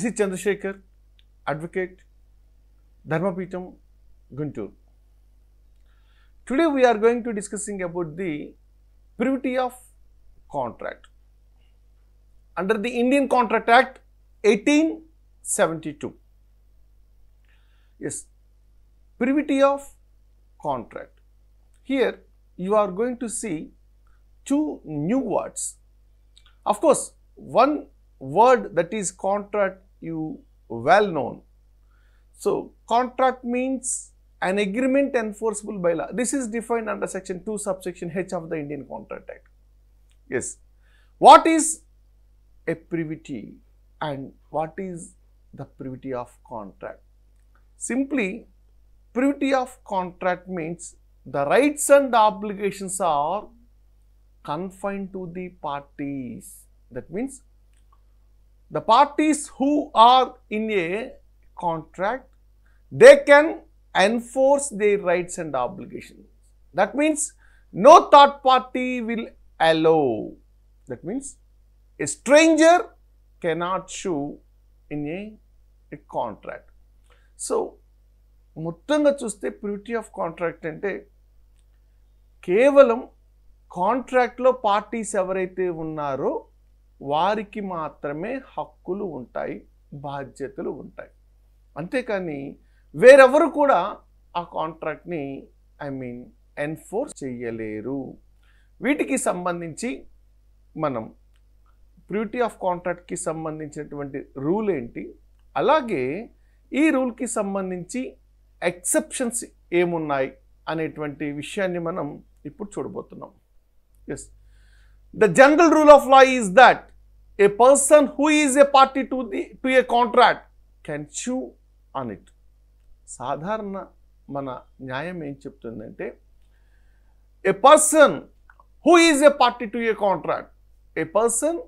This is Chandrasekhar, advocate, Dharmapitam, Guntur. Today we are going to discussing about the privity of contract. Under the Indian Contract Act 1872. Yes, privity of contract. Here you are going to see two new words. Of course, one word that is contract you well known. So, contract means an agreement enforceable by law. This is defined under section 2 subsection H of the Indian Contract Act. Yes. What is a privity and what is the privity of contract? Simply, privity of contract means the rights and the obligations are confined to the parties. That means the parties who are in a contract, they can enforce their rights and obligations. That means no third party will allow. That means a stranger cannot sue in a, a contract. So, మొత్తంగా chuste purity of contract అంటే కేవలం కాంట్రాక్ట్లో parties ఎవరైతే ఉన్నారో వారికి మాత్రమే హక్కులు ఉంటాయి బాధ్యతలు ఉంటాయి అంతేకాని వేరెవరు కూడా ఆ కాంట్రాక్ట్ని ఐ మీన్ ఎన్ఫోర్స్ చేయలేరు వీటికి సంబంధించి మనం ప్యూరిటీ ఆఫ్ కాంట్రాక్ట్కి సంబంధించినటువంటి రూల్ ఏంటి అలాగే ఈ రూల్కి సంబంధించి ఎక్సెప్షన్స్ ఏమున్నాయి అనేటువంటి విషయాన్ని మనం ఇప్పుడు చూడబోతున్నాం as the general rule of law is that a person who is a party to the to a contract can chew on it సాధారణ మన న్యాయం ఏం చెప్తుందంటే a person who is a party to a contract a person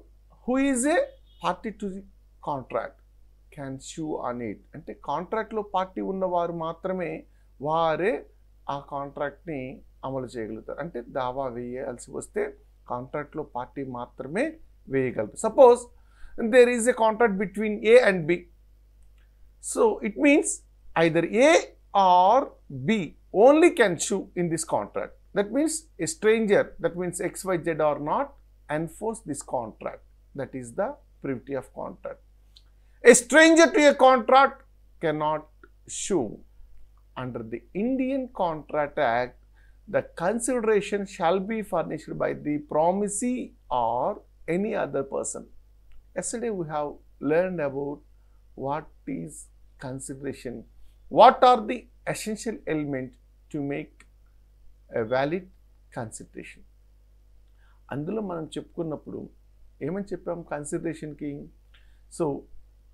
who is a party to the contract can sue on it అంటే కాంట్రాక్ట్లో party ఉన్నవారు మాత్రమే వారే ఆ కాంట్రాక్ట్ని అమలు చేయగలుగుతారు అంటే దావా వేయాల్సి వస్తే కాంట్రాక్ట్లో పార్టీ మాత్రమే vehicle. Suppose there is a contract between A and B. So, it means either A or B only can sue in this contract. That means a stranger, that means XYZ or not, enforce this contract. That is the privity of contract. A stranger to a contract cannot sue. Under the Indian Contract Act, the consideration shall be furnished by the promisee or any other person. Yesterday we have learned about what is consideration, what are the essential elements to make a valid consideration. అందులో మనం చెప్పుకున్నప్పుడు ఏమని చెప్పాం కన్సిడరేషన్కి so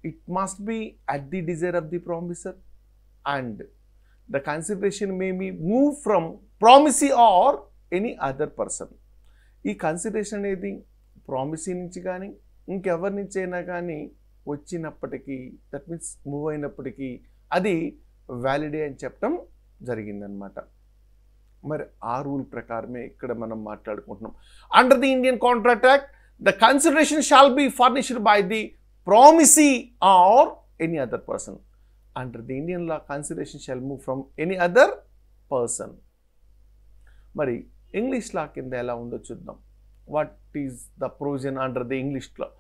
it must be at the desire of the promisor and the consideration may me move from promisee or any other person ఈ consideration అనేది promisee నుంచి కానీ ఇంకెవరి నుంచి అయినా కానీ వచ్చినప్పటికీ దట్ మీన్స్ మూవ్ అయినప్పటికీ అది వ్యాలిడే అని చెప్పడం జరిగిందనమాట మరి ఆ రూల్ ప్రకారమే ఇక్కడ మనం మాట్లాడుకుంటున్నాం under the Indian contract act the consideration shall be furnished by the promisee or any other person under the Indian law consideration shall move from any other person మరి ఇంగ్లీష్ లా కింద ఎలా ఉందో చూద్దాం what is the provision under the English law.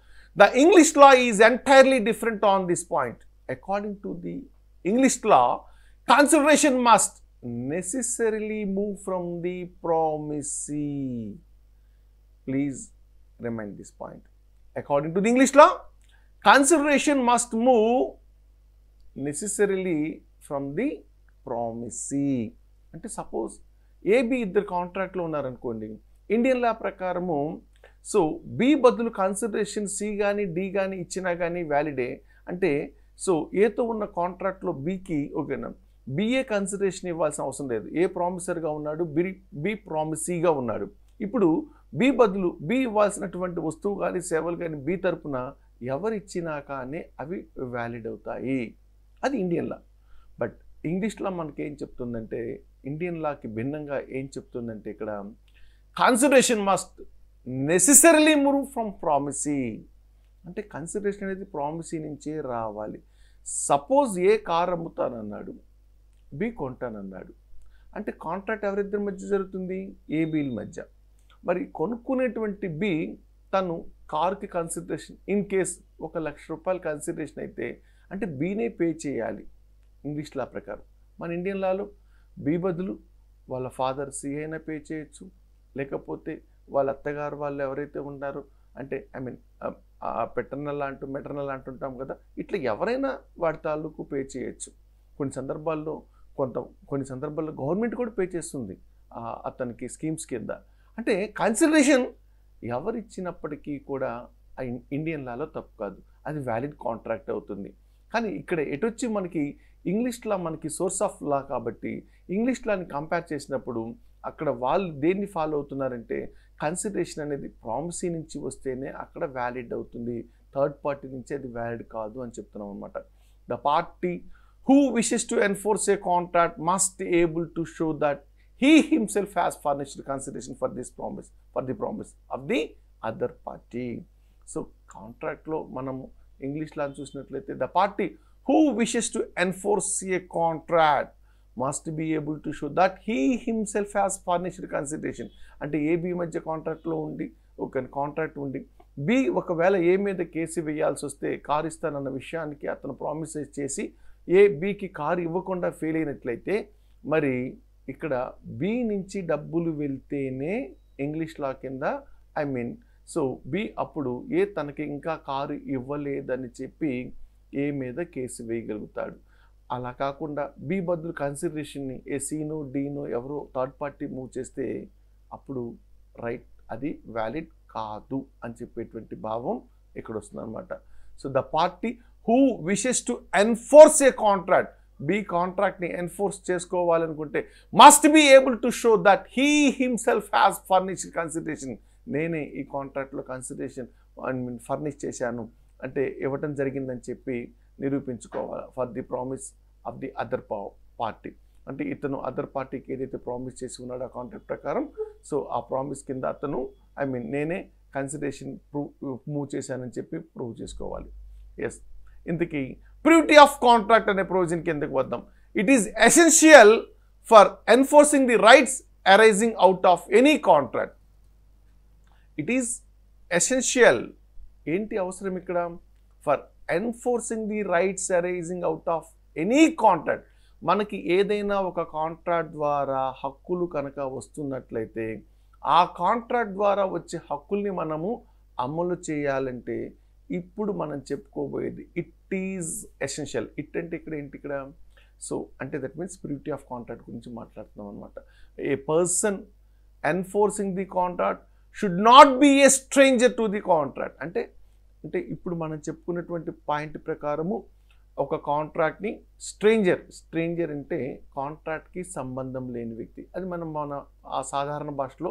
The English law is entirely different on this point. According to the English law, consideration must necessarily move from the promisee. Please remind this point. According to the English law, consideration must move necessarily from the AB is the contract ఇద్దరు కాంట్రాక్ట్లో ఉన్నారనుకోండి Indian law ప్రకారము so B బదులు consideration C కానీ D కానీ ఇచ్చినా కానీ వ్యాలిడే అంటే so ఏతో ఉన్న కాంట్రాక్ట్లో బికి ఓకేనా బిఏ కన్సిడరేషన్ ఇవ్వాల్సిన అవసరం లేదు ఏ ప్రామిసర్గా ఉన్నాడు బి బి ప్రామిసీగా ఉన్నాడు ఇప్పుడు బి బదులు బి ఇవ్వాల్సినటువంటి వస్తువు కానీ సేవలు కానీ బి తరపున ఎవరిచ్చినా కానీ అవి వ్యాలిడ్ అవుతాయి అది ఇండియన్ లా బట్ ఇంగ్లీష్లో మనకి మనకేం చెప్తుందంటే ఇండియన్ లాకి భిన్నంగా ఏం చెప్తుందంటే ఇక్కడ consideration must necessarily move from promisee అంటే కన్సిడరేషన్ అనేది ప్రామిసీ నుంచే రావాలి సపోజ్ ఏ కార్ అమ్ముతానన్నాడు బి కొంటానన్నాడు అంటే కాంట్రాక్ట్ ఎవరిద్దరి మధ్య జరుగుతుంది ఏ బిల్ మధ్య మరి కొనుక్కునేటువంటి బి తను కార్కి కన్సిడరేషన్ ఇన్ కేస్ ఒక లక్ష రూపాయలు కన్సిడరేషన్ అయితే అంటే బీనే పే చేయాలి ఇంగ్లీష్ లా ప్రకారం మన ఇండియన్ లాలో బి బదులు వాళ్ళ ఫాదర్ సి అయినా పే చేయొచ్చు లేకపోతే వాళ్ళ అత్తగారు వాళ్ళు ఎవరైతే ఉన్నారో అంటే ఐ మీన్ పెటర్నల్ అంటూ మెటర్నల్ అంటుంటాం కదా ఇట్లా ఎవరైనా వాటి తాలూకు పే చేయొచ్చు కొన్ని సందర్భాల్లో కొంత కొన్ని సందర్భాల్లో గవర్నమెంట్ కూడా పే చేస్తుంది అతనికి స్కీమ్స్ కింద అంటే కన్సిడరేషన్ ఎవరిచ్చినప్పటికీ కూడా ఇండియన్ లాలో తప్పు కాదు అది వ్యాలిడ్ కాంట్రాక్ట్ అవుతుంది కానీ ఇక్కడ ఎటొచ్చి మనకి ఇంగ్లీష్ లా మనకి సోర్స్ ఆఫ్ లా కాబట్టి ఇంగ్లీష్ లాని కంపేర్ చేసినప్పుడు అక్కడ వాళ్ళు దేన్ని ఫాలో అవుతున్నారంటే కన్సిడరేషన్ అనేది ప్రామిసీ నుంచి వస్తేనే అక్కడ వ్యాలిడ్ అవుతుంది థర్డ్ పార్టీ నుంచి అది వ్యాలిడ్ కాదు అని చెప్తున్నాం అనమాట the party who wishes to enforce a contract must able to show that he himself has furnished consideration for this promise for the promise of the other party so కాంట్రాక్ట్లో మనము ఇంగ్లీష్లో చూసినట్లయితే the party who wishes to enforce a contract must be able to show that he himself has furnished consideration అంటే AB మధ్య కాంట్రాక్ట్లో ఉండి ఒక contract ఉండి బి ఒకవేళ ఏ మీద కేసు వేయాల్సి వస్తే కారు ఇస్తానన్న విషయానికి అతను ప్రామిస్ చేసి ఏ బికి కారు ఇవ్వకుండా ఫెయిల్ అయినట్లయితే మరి ఇక్కడ బి నుంచి డబ్బులు వెళ్తేనే ఇంగ్లీష్ లా కింద ఐ మీన్ సో బి అప్పుడు ఏ తనకి ఇంకా కారు ఇవ్వలేదని చెప్పి ఏ మీద కేసు వేయగలుగుతాడు అలా కాకుండా బి బదులు కన్సిడరేషన్ని ఏ సీను డీను ఎవరో థర్డ్ పార్టీ మూవ్ చేస్తే అప్పుడు రైట్ అది వ్యాలిడ్ కాదు అని చెప్పేటువంటి భావం ఇక్కడ వస్తుంది అనమాట so the party who wishes to enforce a contract B కాంట్రాక్ట్ని ఎన్ఫోర్స్ చేసుకోవాలనుకుంటే must be able to show that he himself has furnish consideration నేనే ఈ కాంట్రాక్ట్లో కన్సిడరేషన్ ఐ మీన్ ఫర్నిష్ చేశాను అంటే ఇవ్వటం జరిగిందని చెప్పి నిరూపించుకోవాలి for the promise of the other party అంటే ఇతను అదర్ పార్టీకి ఏదైతే ప్రామిస్ చేసి ఉన్నాడో ఆ కాంట్రాక్ట్ ప్రకారం సో ఆ ప్రామిస్ కింద అతను ఐ మీన్ నేనే కన్సిడరేషన్ ప్రూవ్ మూవ్ చేశానని చెప్పి ప్రూవ్ చేసుకోవాలి ఎస్ ఇంతకీ ప్యూరిటీ ఆఫ్ కాంట్రాక్ట్ అనే ప్రొవిజన్కి ఎందుకు వద్దాం it is essential for enforcing the rights arising out of any contract it is essential ఏంటి అవసరం ఇక్కడ for enforcing the rights arising out of any contract మనకి ఏదైనా ఒక కాంట్రాక్ట్ ద్వారా హక్కులు కనుక వస్తున్నట్లయితే ఆ కాంట్రాక్ట్ ద్వారా వచ్చే హక్కుల్ని మనము అమలు చేయాలంటే ఇప్పుడు మనం చెప్పుకోబోయేది ఇట్ ఈజ్ ఎసెన్షియల్ ఇట్ అంటే ఇక్కడ ఏంటి ఇక్కడ సో అంటే that means purity of contract గురించి మాట్లాడుతున్నాం అనమాట a person enforcing the contract should not be a stranger to the contract అంటే అంటే ఇప్పుడు మనం చెప్పుకున్నటువంటి పాయింట్ ప్రకారము ఒక కాంట్రాక్ట్ని స్ట్రేంజర్ స్ట్రేంజర్ అంటే కాంట్రాక్ట్కి సంబంధం లేని వ్యక్తి అది మనం మన ఆ సాధారణ భాషలో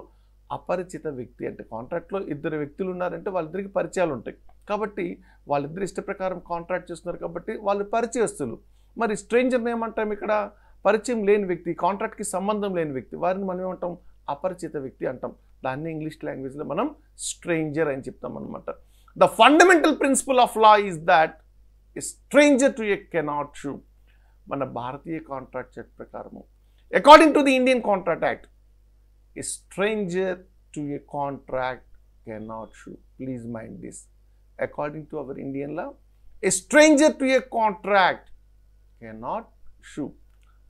అపరిచిత వ్యక్తి అంటే కాంట్రాక్ట్లో ఇద్దరు వ్యక్తులు ఉన్నారంటే వాళ్ళిద్దరికి పరిచయాలు ఉంటాయి కాబట్టి వాళ్ళిద్దరు ఇష్ట ప్రకారం కాంట్రాక్ట్ చేస్తున్నారు కాబట్టి వాళ్ళు పరిచయస్తులు మరి స్ట్రేంజర్ని ఏమంటాం ఇక్కడ పరిచయం లేని వ్యక్తి కాంట్రాక్ట్కి సంబంధం లేని వ్యక్తి వారిని మనం ఏమంటాం అపరిచిత వ్యక్తి అంటాం దాన్ని ఇంగ్లీష్ లాంగ్వేజ్లో మనం స్ట్రేంజర్ అని చెప్తాం అనమాట the fundamental principle of law is that a to to cannot sue మన భారతీయ కాంట్రాక్ట్ చట్ట ప్రకారము according to the Indian contract act a stranger to a contract cannot sue please mind this according to our Indian law a stranger to a contract cannot sue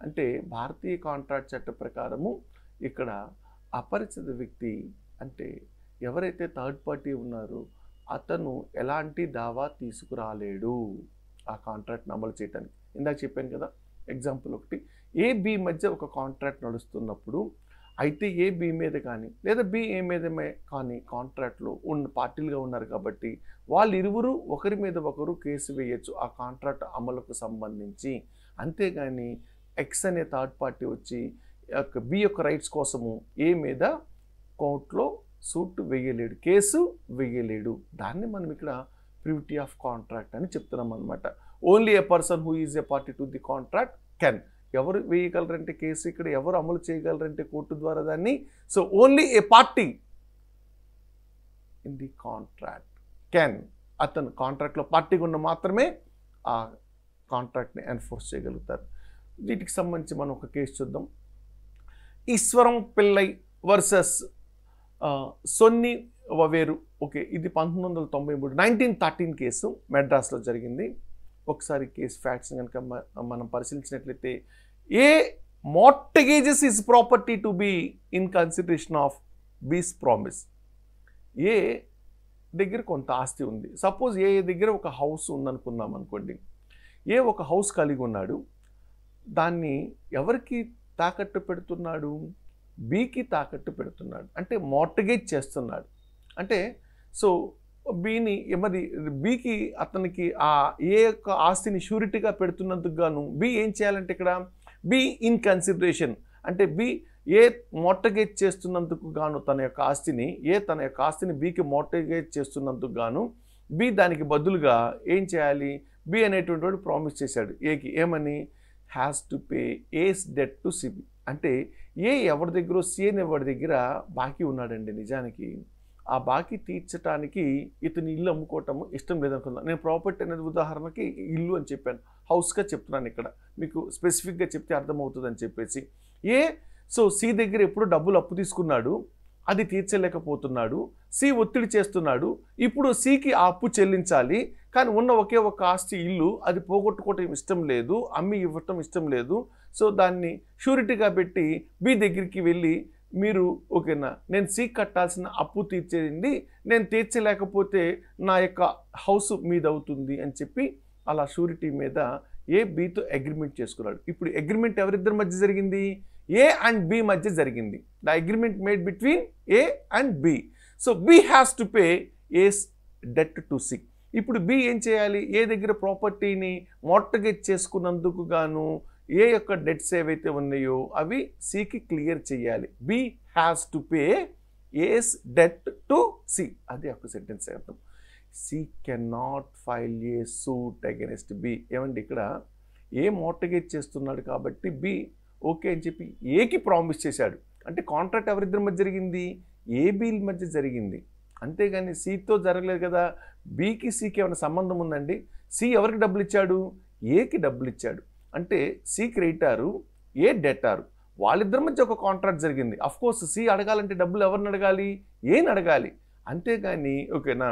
అంటే భారతీయ contract చట్ట ప్రకారము ఇక్కడ అపరిచిత వ్యక్తి అంటే ఎవరైతే థర్డ్ పార్టీ ఉన్నారో అతను ఎలాంటి దావా తీసుకురాలేడు ఆ కాంట్రాక్ట్ అమలు చేయడానికి ఇందాక చెప్పాను కదా ఎగ్జాంపుల్ ఒకటి ఏ బి మధ్య ఒక కాంట్రాక్ట్ నడుస్తున్నప్పుడు అయితే ఏ బి మీద కానీ లేదా బి ఏ మీద కానీ కాంట్రాక్ట్లో ఉన్న పార్టీలుగా ఉన్నారు కాబట్టి వాళ్ళు ఇరువురు ఒకరి మీద ఒకరు కేసు వేయచ్చు ఆ కాంట్రాక్ట్ అమలుకు సంబంధించి అంతేగాని ఎక్స్ అనే థర్డ్ పార్టీ వచ్చి బి యొక్క రైట్స్ కోసము ఏ మీద కోర్టులో సూట్ వేయలేడు కేసు వేయలేడు దాన్ని మనం ఇక్కడ ప్రివిటీ ఆఫ్ కాంట్రాక్ట్ అని చెప్తున్నాం అనమాట only a person who is a party to the contract can ఎవరు వేయగలరంటే కేసు ఇక్కడ ఎవరు అమలు చేయగలరంటే కోర్టు ద్వారా దాన్ని so only a party in the contract can అతను కాంట్రాక్ట్లో పార్టీగా ఉన్న మాత్రమే ఆ కాంట్రాక్ట్ని ఎన్ఫోర్స్ చేయగలుగుతారు వీటికి సంబంధించి మనం ఒక కేసు చూద్దాం Iswaram Pillai versus Sonnivaveru okay ఇది పంతొమ్మిది వందల తొంభై మూడు నైన్టీన్ థర్టీన్ కేసు మెడ్రాస్లో జరిగింది ఒకసారి కేసు ఫ్యాక్ట్స్ కనుక మనం పరిశీలించినట్లయితే A mortgages is property to B in consideration of B's promise A దగ్గర కొంత ఆస్తి ఉంది సపోజ్ ఏ దగ్గర ఒక హౌస్ ఉందనుకుందాం అనుకోండి ఏ ఒక హౌస్ కలిగి ఉన్నాడు దాన్ని ఎవరికి తాకట్టు పెడుతున్నాడు బీకి తాకట్టు పెడుతున్నాడు అంటే మార్టగేజ్ చేస్తున్నాడు అంటే సో బీని మరి బీకి అతనికి ఆ ఏ యొక్క ఆస్తిని షూరిటీగా పెడుతున్నందుకు గాను బి ఏం చేయాలంటే ఇక్కడ బి ఇన్ కన్సిడరేషన్ అంటే బి ఏ మోటగేజ్ చేస్తున్నందుకు గాను తన యొక్క ఆస్తిని ఏ తన యొక్క ఆస్తిని బీకి మోటగేజ్ చేస్తున్నందుకు గాను బి దానికి బదులుగా ఏం చేయాలి బి అనేటువంటి వాడు ప్రామిస్ చేశాడు ఏకి ఏమని has to pay A's debt to CB అంటే ఏ ఎవరి దగ్గర సీఎన్ ఎవరి దగ్గర బాకీ ఉన్నాడండి నిజానికి ఆ బాకీ తీర్చడానికి ఇతని ఇల్లు అమ్ముకోవటము ఇష్టం లేదనుకుందాం నేను ప్రాపర్టీ అనేది ఉదాహరణకి ఇల్లు అని చెప్పాను హౌస్గా చెప్తున్నాను ఇక్కడ మీకు స్పెసిఫిక్గా చెప్తే అర్థమవుతుందని చెప్పేసి ఏ సో సి దగ్గర ఎప్పుడు డబ్బులు అప్పు తీసుకున్నాడు అది తీర్చలేకపోతున్నాడు సి ఒత్తిడి చేస్తున్నాడు ఇప్పుడు సికి ఆ అప్పు చెల్లించాలి కానీ ఉన్న ఒకే ఒక ఆస్తి ఇల్లు అది పోగొట్టుకోవటం ఇష్టం లేదు అమ్మి ఇవ్వటం ఇష్టం లేదు సో దాన్ని షూరిటీగా పెట్టి మీ దగ్గరికి వెళ్ళి మీరు ఓకేనా నేను సీ కట్టాల్సిన అప్పు తీర్చేయండి నేను తీర్చలేకపోతే నా యొక్క హౌస్ మీద అవుతుంది అని చెప్పి అలా షూరిటీ మీద ఏ బీతో అగ్రిమెంట్ చేసుకున్నాడు ఇప్పుడు అగ్రిమెంట్ ఎవరిద్దరి మధ్య జరిగింది ఏ అండ్ బి మధ్య జరిగింది the agreement made between A and B so B has to pay A's debt to C ఇప్పుడు బి ఏం చేయాలి ఏ దగ్గర ప్రాపర్టీని మోటగేజ్ చేసుకున్నందుకు గాను ఏ యొక్క డెట్స్ ఏవైతే ఉన్నాయో అవి సికి క్లియర్ చేయాలి B has to pay A's debt to C అది ఒక సెంటెన్స్ అర్థం C can not file a suit against B ఏమండి ఇక్కడ ఏ మోటగేజ్ చేస్తున్నాడు కాబట్టి బి ఓకే అని చెప్పి ఏకి ప్రామిస్ చేశాడు అంటే కాంట్రాక్ట్ ఎవరిద్దరి మధ్య జరిగింది ఏ బిల్ మధ్య జరిగింది అంతేగాని సితో జరగలేదు కదా బీకి సికి ఏమైనా సంబంధం ఉందండి సి ఎవరికి డబ్బులు ఇచ్చాడు ఏకి డబ్బులు ఇచ్చాడు అంటే సి క్రెడిటారు ఏ డెటారు వాళ్ళిద్దరి మధ్య ఒక కాంట్రాక్ట్ జరిగింది అఫ్ కోర్స్ సి అడగాలంటే డబ్బులు ఎవరిని అడగాలి ఏం అడగాలి అంతేగాని ఓకేనా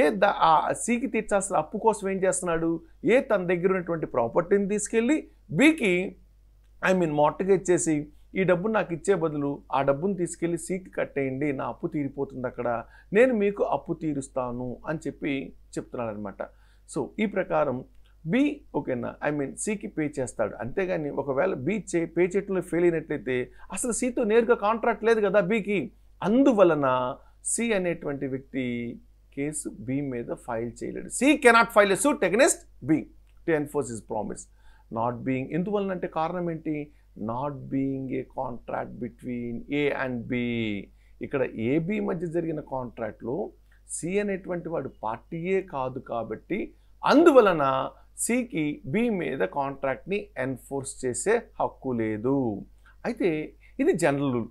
ఏ ద ఆ సికి తీర్చాల్సిన అప్పు కోసం ఏం చేస్తున్నాడు ఏ తన దగ్గర ఉన్నటువంటి ప్రాపర్టీని తీసుకెళ్ళి బీకి ఐ మీన్ మార్టగేజ్ చేసి ఈ డబ్బు నాకు ఇచ్చే బదులు ఆ డబ్బును తీసుకెళ్ళి సీకి కట్టేయండి నా అప్పు తీరిపోతుంది అక్కడ నేను మీకు అప్పు తీరుస్తాను అని చెప్పి చెప్తున్నాడు అనమాట సో ఈ ప్రకారం బి ఓకేనా ఐ మీన్ సికి పే చేస్తాడు అంతేగాని ఒకవేళ బి చే పే చేయటంలో ఫెయిల్ అయినట్లయితే అసలు సితో నేరుగా కాంట్రాక్ట్ లేదు కదా బికి అందువలన సి అనేటువంటి వ్యక్తి కేసు బి మీద ఫైల్ చేయలేడు C cannot file sue suit against B to enforce is promise not being ఎందువలన అంటే కారణం ఏంటి not being a contract between A and B ఇక్కడ ఏబి మధ్య జరిగిన కాంట్రాక్ట్లో సి అనేటువంటి వాడు పార్టీయే కాదు కాబట్టి అందువలన సికి బి మీద కాంట్రాక్ట్ని ఎన్ఫోర్స్ చేసే హక్కు లేదు అయితే ఇది జనరల్ రూల్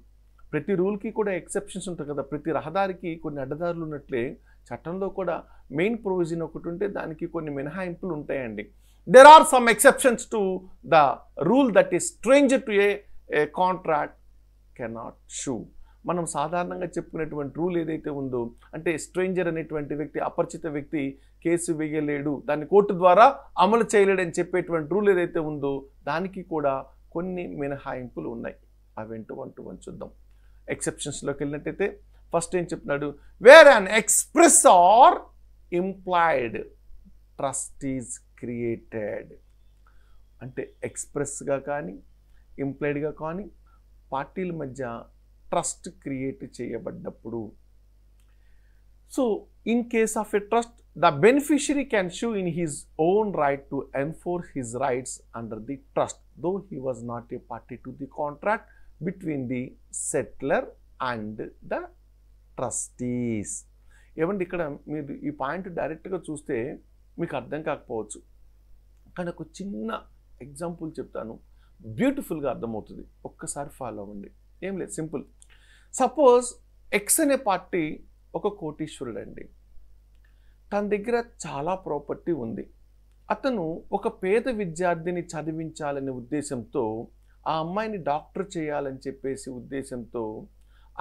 ప్రతి రూల్కి కూడా ఎక్సెప్షన్స్ ఉంటాయి కదా ప్రతి రహదారికి కొన్ని అడ్డదారులు ఉన్నట్లే చట్టంలో కూడా మెయిన్ ప్రొవిజన్ ఒకటి ఉంటే దానికి కొన్ని మినహాయింపులు ఉంటాయండి there are some exceptions to the rule that is stranger to a contract cannot sue మనం సాధారణంగా చెప్పుకునేటువంటి రూల్ ఏదైతే ఉందో అంటే స్ట్రేంజర్ అనేటువంటి వ్యక్తి అపరిచిత వ్యక్తి కేసు వేయలేడు దాన్ని కోర్టు ద్వారా అమలు చేయలేడని చెప్పేటువంటి రూల్ ఏదైతే ఉందో దానికి కూడా కొన్ని మినహాయింపులు ఉన్నాయి అవేంటో అంటూ అని చూద్దాం ఎక్సెప్షన్స్లోకి వెళ్ళినట్టయితే ఫస్ట్ ఏం చెప్తున్నాడు where an express or implied trust is created అంటే ఎక్స్ప్రెస్గా కానీ ఇంప్లాయిడ్గా కానీ పార్టీల మధ్య ట్రస్ట్ క్రియేట్ చేయబడ్డప్పుడు so in case of a trust The beneficiary can sue in his own right to enforce his rights under the trust, though he was not a party to the contract between the settler and the trustees ఏమండి ఇక్కడ మీరు ఈ point డైరెక్ట్గా చూస్తే మీకు అర్థం కాకపోవచ్చు కానీ ఒక చిన్న ఎగ్జాంపుల్ చెప్తాను బ్యూటిఫుల్గా అర్థమవుతుంది ఒక్కసారి ఫాలో అవ్వండి ఏం లేదు సింపుల్ సపోజ్ ఎక్స్ అనే పార్టీ ఒక కోటీశ్వరుడు అండి తన దగ్గర చాలా ప్రాపర్టీ ఉంది అతను ఒక పేద విద్యార్థిని చదివించాలనే ఉద్దేశంతో ఆ అమ్మాయిని డాక్టర్ చేయాలని చెప్పేసి ఉద్దేశంతో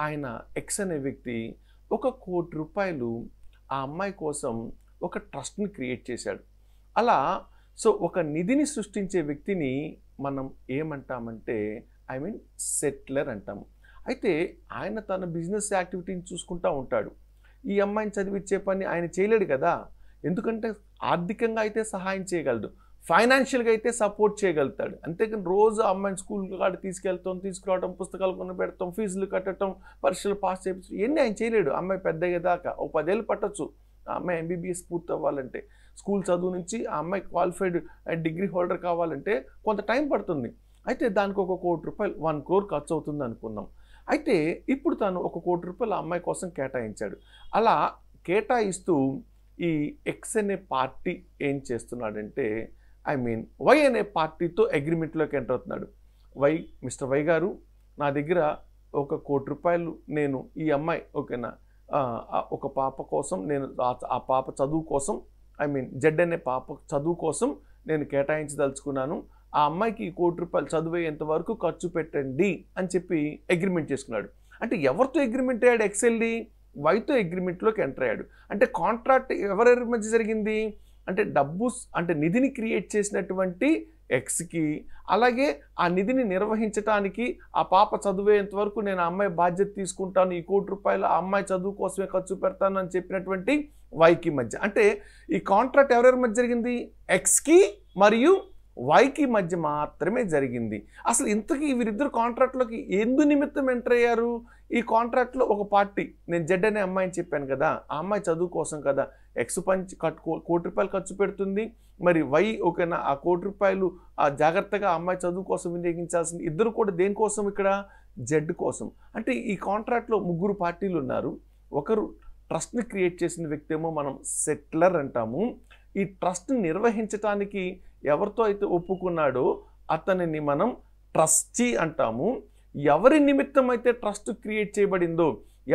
ఆయన ఎక్స్ అనే వ్యక్తి ఒక కోటి రూపాయలు ఆ అమ్మాయి కోసం ఒక ట్రస్ట్ని క్రియేట్ చేశాడు అలా సో ఒక నిధిని సృష్టించే వ్యక్తిని మనం ఏమంటామంటే ఐ మీన్ సెట్లర్ అంటాము అయితే ఆయన తన బిజినెస్ యాక్టివిటీని చూసుకుంటూ ఉంటాడు ఈ అమ్మాయిని చదివించే పని ఆయన చేయలేడు కదా ఎందుకంటే ఆర్థికంగా అయితే సహాయం చేయగలడు ఫైనాన్షియల్గా అయితే సపోర్ట్ చేయగలుగుతాడు అంతేకాని రోజు అమ్మాయిని స్కూల్ కాడ తీసుకెళ్తాం తీసుకురావడం పుస్తకాలు కొన్ని పెడతాం ఫీజులు కట్టడం పరీక్షలు పాస్ చేయించడం ఇవన్నీ ఆయన చేయలేడు అమ్మాయి పెద్ద అయ్యేదాకా ఒక పదేళ్ళు పట్టచ్చు ఆ అమ్మాయి ఎంబీబీఎస్ పూర్తి అవ్వాలంటే స్కూల్ చదువు నుంచి ఆ అమ్మాయి క్వాలిఫైడ్ డిగ్రీ హోల్డర్ కావాలంటే కొంత టైం పడుతుంది అయితే దానికి ఒక కోటి రూపాయలు వన్ క్రోర్ ఖర్చు అవుతుంది అనుకుందాం అయితే ఇప్పుడు తను ఒక కోటి రూపాయలు అమ్మాయి కోసం కేటాయించాడు అలా కేటాయిస్తూ ఈ ఎక్స్ అనే పార్టీ ఏం చేస్తున్నాడంటే ఐ మీన్ వై అనే పార్టీతో అగ్రిమెంట్లోకి ఎంటర్ అవుతున్నాడు వై మిస్టర్ వై గారు నా దగ్గర ఒక కోటి రూపాయలు నేను ఈ అమ్మాయి ఓకేనా ఒక పాప కోసం నేను ఆ పాప చదువు కోసం ఐ మీన్ జెడ్ అనే పాప చదువు కోసం నేను కేటాయించదలుచుకున్నాను ఆ అమ్మాయికి కోటి రూపాయలు చదివేంత వరకు ఖర్చు పెట్టండి అని చెప్పి అగ్రిమెంట్ చేసుకున్నాడు అంటే ఎవరితో అగ్రిమెంట్ అయ్యాడు ఎక్స్ఎల్డి వైతో అగ్రిమెంట్లోకి ఎంటర్ అయ్యాడు అంటే కాంట్రాక్ట్ ఎవరెవరి మధ్య జరిగింది అంటే డబ్బు అంటే నిధిని క్రియేట్ చేసినటువంటి ఎక్స్కి అలాగే ఆ నిధిని నిర్వహించడానికి ఆ పాప చదివేంత వరకు నేను ఆ అమ్మాయి బాధ్యత తీసుకుంటాను ఈ కోటి రూపాయలు ఆ అమ్మాయి చదువు కోసమే ఖర్చు పెడతాను అని చెప్పినటువంటి వైకి మధ్య అంటే ఈ కాంట్రాక్ట్ ఎవరెవరి మధ్య జరిగింది ఎక్స్కి మరియు వైకి మధ్య మాత్రమే జరిగింది అసలు ఇంతకీ వీరిద్దరు కాంట్రాక్ట్లోకి ఎందు నిమిత్తం ఎంటర్ అయ్యారు ఈ కాంట్రాక్ట్లో ఒక పార్టీ నేను జెడ్ అనే అమ్మాయిని చెప్పాను కదా ఆ అమ్మాయి చదువు కోసం కదా ఎక్స్ పంచ్ కట్టుకో కోటి రూపాయలు ఖర్చు పెడుతుంది మరి వై ఓకేనా ఆ కోటి రూపాయలు ఆ జాగ్రత్తగా అమ్మాయి చదువు కోసం వినియోగించాల్సింది ఇద్దరు కూడా దేనికోసం ఇక్కడ జెడ్ కోసం అంటే ఈ కాంట్రాక్ట్లో ముగ్గురు పార్టీలు ఉన్నారు ఒకరు ట్రస్ట్ని క్రియేట్ చేసిన వ్యక్తి ఏమో మనం సెట్లర్ అంటాము ఈ ట్రస్ట్ని నిర్వహించడానికి ఎవరితో అయితే ఒప్పుకున్నాడో అతనిని మనం ట్రస్టీ అంటాము ఎవరి నిమిత్తం అయితే ట్రస్ట్ క్రియేట్ చేయబడిందో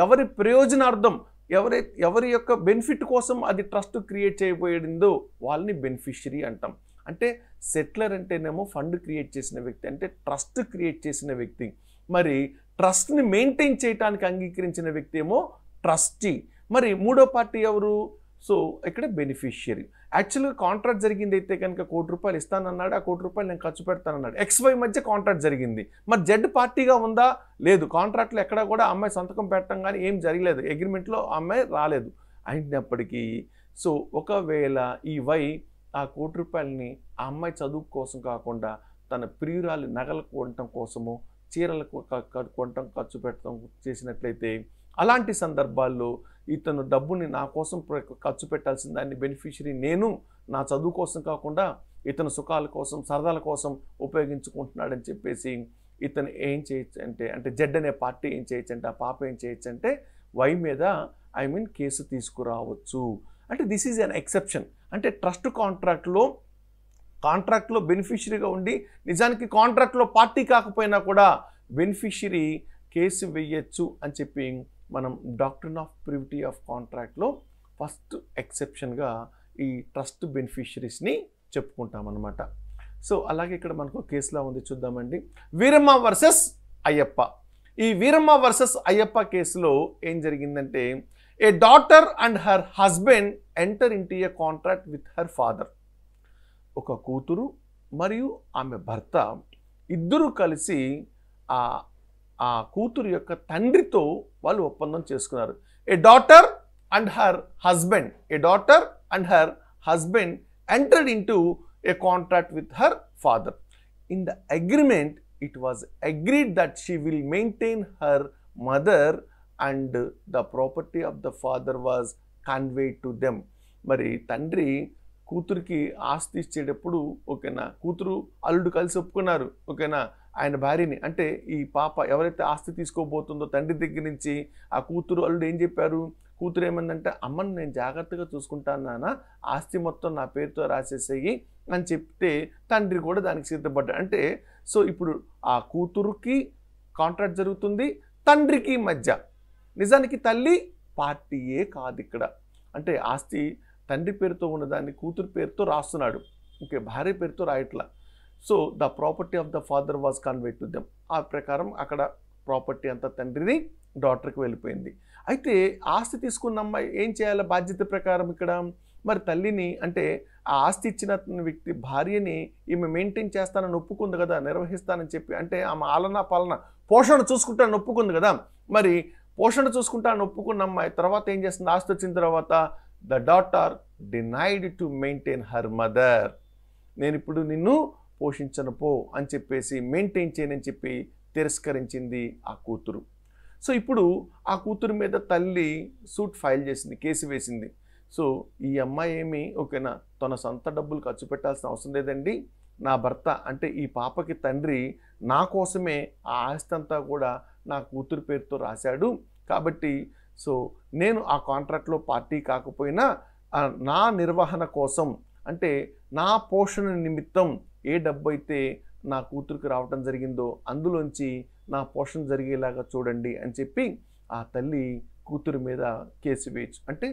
ఎవరి ప్రయోజనార్థం ఎవరి ఎవరి యొక్క బెనిఫిట్ కోసం అది ట్రస్ట్ క్రియేట్ చేయబడిందో వాళ్ళని బెనిఫిషరీ అంటాం అంటే సెట్లర్ అంటేనేమో ఫండ్ క్రియేట్ చేసిన వ్యక్తి అంటే ట్రస్ట్ క్రియేట్ చేసిన వ్యక్తి మరి ట్రస్ట్ని మెయింటైన్ చేయడానికి అంగీకరించిన వ్యక్తి ఏమో ట్రస్టీ మరి మూడో పార్టీ ఎవరు సో ఇక్కడ బెనిఫిషియరీ యాక్చువల్గా కాంట్రాక్ట్ జరిగింది అయితే కనుక కోటి రూపాయలు ఇస్తానన్నాడు ఆ కోటి రూపాయలు నేను ఖర్చు పెడతానన్నాడు ఎక్స్ వై మధ్య కాంట్రాక్ట్ జరిగింది మరి జెడ్ పార్టీగా ఉందా లేదు కాంట్రాక్ట్లో ఎక్కడ కూడా అమ్మాయి సంతకం పెట్టడం కానీ ఏం జరగలేదు అగ్రిమెంట్లో అమ్మాయి రాలేదు అయినప్పటికీ సో ఒకవేళ ఈ వై ఆ కోటి రూపాయలని ఆ అమ్మాయి చదువు కోసం కాకుండా తన ప్రియురాలు నగలు కొనటం కోసము చీరలకు కొనటం ఖర్చు పెట్టడం చేసినట్లయితే అలాంటి సందర్భాల్లో ఇతను డబ్బుని నా కోసం ఖర్చు పెట్టాల్సిన దాన్ని బెనిఫిషరీ నేను నా చదువు కోసం కాకుండా ఇతను సుఖాల కోసం సరదాల కోసం ఉపయోగించుకుంటున్నాడని చెప్పేసి ఇతను ఏం చేయొచ్చు అంటే అంటే జెడ్ అనే పార్టీ ఏం చేయొచ్చు అంటే ఆ పాప ఏం చేయొచ్చు అంటే వై మీద ఐ మీన్ కేసు తీసుకురావచ్చు అంటే దిస్ ఈజ్ అన్ ఎక్సెప్షన్ అంటే ట్రస్ట్ కాంట్రాక్ట్లో కాంట్రాక్ట్లో బెనిఫిషరీగా ఉండి నిజానికి కాంట్రాక్ట్లో పార్టీ కాకపోయినా కూడా బెనిఫిషరీ కేసు వెయ్యొచ్చు అని చెప్పి మనం డాక్టర్న్ ఆఫ్ ప్రివిటీ ఆఫ్ కాంట్రాక్ట్లో ఫస్ట్ ఎక్సెప్షన్గా ఈ ట్రస్ట్ బెనిఫిషరీస్ని చెప్పుకుంటామన్నమాట సో అలాగే ఇక్కడ మనకు కేసులా ఉంది చూద్దామండి వీరమ్మ వర్సెస్ అయ్యప్ప ఈ వీరమ్మ వర్సెస్ అయ్యప్ప కేసులో ఏం జరిగిందంటే a daughter and her husband enter into a contract with her father ఒక కూతురు మరియు ఆమె భర్త ఇద్దరు కలిసి ఆ ఆ కూతురు యొక్క తండ్రితో వాళ్ళు ఒప్పందం చేసుకున్నారు a daughter and her husband a daughter and her husband entered into a contract with her father in the agreement it was agreed that she will maintain her mother and the property of the father was convey to them మరి తండ్రి కూతురికి ఆస్తి ఇచ్చేటప్పుడు ఓకేనా కూతురు అల్లుడు కలిసి ఒప్పుకున్నారు ఓకేనా ఆయన భార్యని అంటే ఈ పాప ఎవరైతే ఆస్తి తీసుకోబోతుందో తండ్రి దగ్గర నుంచి ఆ కూతురు అల్లుడు ఏం చెప్పారు కూతురు ఏమందంటే అమ్మని నేను జాగ్రత్తగా చూసుకుంటాను నాన్న ఆస్తి మొత్తం నా పేరుతో రాసేసేయి అని చెప్తే తండ్రి కూడా దానికి సిద్ధపడ్డాడు అంటే సో ఇప్పుడు ఆ కూతురుకి కాంట్రాక్ట్ జరుగుతుంది తండ్రికి మధ్య నిజానికి తల్లి పార్టీయే కాదు ఇక్కడ అంటే ఆస్తి తండ్రి పేరుతో ఉన్నదాన్ని కూతురు పేరుతో రాస్తున్నాడు ఇంకే భార్య పేరుతో రాయట్లా so the property of the father was conveyed to them ఆ ప్రకారం అక్కడ ప్రాపర్టీ అంతా తండ్రిది డాటర్కి వెళ్ళిపోయింది అయితే ఆస్తి తీసుకున్న అమ్మాయి ఏం చేయాలి బాధ్యత ప్రకారం ఇక్కడ మరి తల్లిని అంటే ఆ ఆస్తి ఇచ్చిన వ్యక్తి భార్యని ఈమె మెయింటైన్ చేస్తానని ఒప్పుకుంది కదా నిర్వహిస్తానని చెప్పి అంటే ఆమె ఆలన పాలన పోషణ చూసుకుంటానని ఒప్పుకుంది కదా మరి పోషణ చూసుకుంటానని ఒప్పుకున్న అమ్మాయి తర్వాత ఏం చేస్తుంది ఆస్తి వచ్చిన తర్వాత the daughter denied to maintain her mother నేను ఇప్పుడు నిన్ను పోషించను పో అని చెప్పేసి మెయింటైన్ చేయనని చెప్పి తిరస్కరించింది ఆ కూతురు సో ఇప్పుడు ఆ కూతురు మీద తల్లి సూట్ ఫైల్ చేసింది కేసు వేసింది సో ఈ అమ్మాయి ఏమి ఓకేనా తన సొంత డబ్బులు ఖర్చు పెట్టాల్సిన అవసరం లేదండి నా భర్త అంటే ఈ పాపకి తండ్రి నా కోసమే ఆ ఆస్తి అంతా కూడా నా కూతురు పేరుతో రాశాడు కాబట్టి సో నేను ఆ కాంట్రాక్ట్లో పార్టీ కాకపోయినా నా నిర్వహణ కోసం అంటే నా పోషణ నిమిత్తం ఏ డబ్బు అయితే నా కూతురికి రావటం జరిగిందో అందులోంచి నా పోషణ జరిగేలాగా చూడండి అని చెప్పి ఆ తల్లి కూతురు మీద కేసు వేయచ్చు అంటే